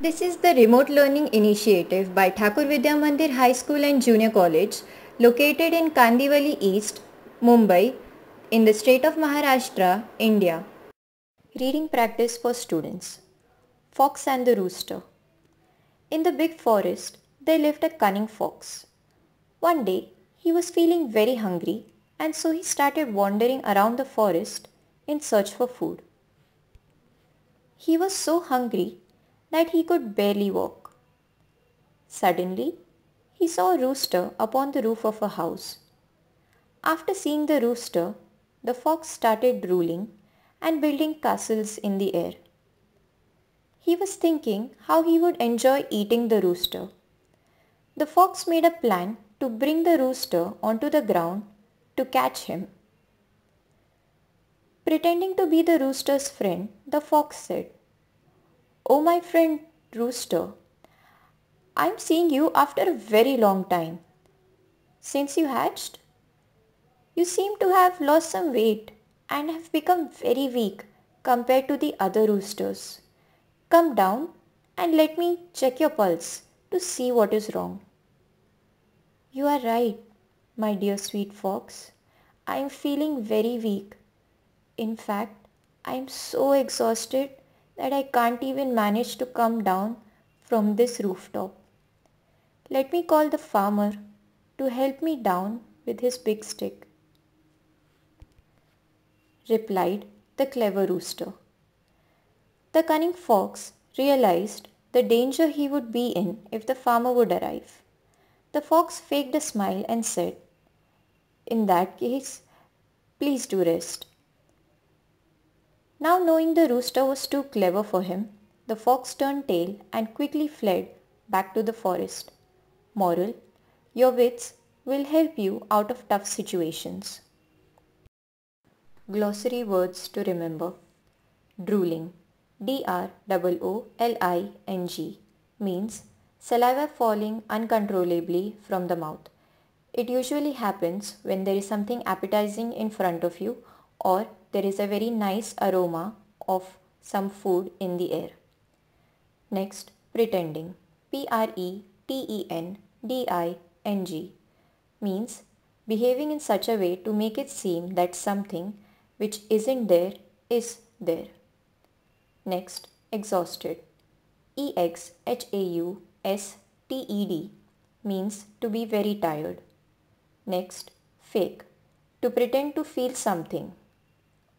This is the Remote Learning Initiative by Thakur Vidya Mandir High School and Junior College located in Kandivali East, Mumbai in the state of Maharashtra, India. Reading practice for students. Fox and the Rooster In the big forest, there lived a cunning fox. One day, he was feeling very hungry and so he started wandering around the forest in search for food. He was so hungry that he could barely walk. Suddenly, he saw a rooster upon the roof of a house. After seeing the rooster, the fox started ruling and building castles in the air. He was thinking how he would enjoy eating the rooster. The fox made a plan to bring the rooster onto the ground to catch him. Pretending to be the rooster's friend, the fox said, Oh my friend Rooster, I'm seeing you after a very long time. Since you hatched, you seem to have lost some weight and have become very weak compared to the other roosters. Come down and let me check your pulse to see what is wrong. You are right, my dear sweet fox. I am feeling very weak. In fact, I am so exhausted that I can't even manage to come down from this rooftop. Let me call the farmer to help me down with his big stick, replied the clever rooster. The cunning fox realized the danger he would be in if the farmer would arrive. The fox faked a smile and said, In that case, please do rest. Now knowing the rooster was too clever for him, the fox turned tail and quickly fled back to the forest. Moral, your wits will help you out of tough situations. Glossary words to remember. Drooling, D-R-O-O-L-I-N-G, means saliva falling uncontrollably from the mouth. It usually happens when there is something appetizing in front of you or there is a very nice aroma of some food in the air. Next, pretending. P-R-E-T-E-N-D-I-N-G means behaving in such a way to make it seem that something which isn't there is there. Next, exhausted. E-X-H-A-U-S-T-E-D means to be very tired. Next, fake. To pretend to feel something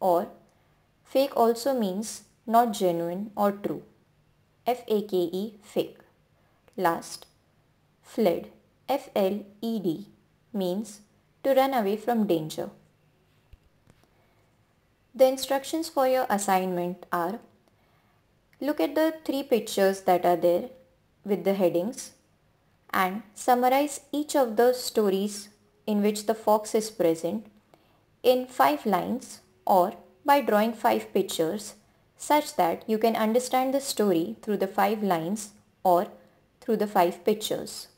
or fake also means not genuine or true. F-A-K-E, fake. Last, fled, F-L-E-D, means to run away from danger. The instructions for your assignment are Look at the three pictures that are there with the headings and summarize each of the stories in which the fox is present in five lines or by drawing five pictures such that you can understand the story through the five lines or through the five pictures.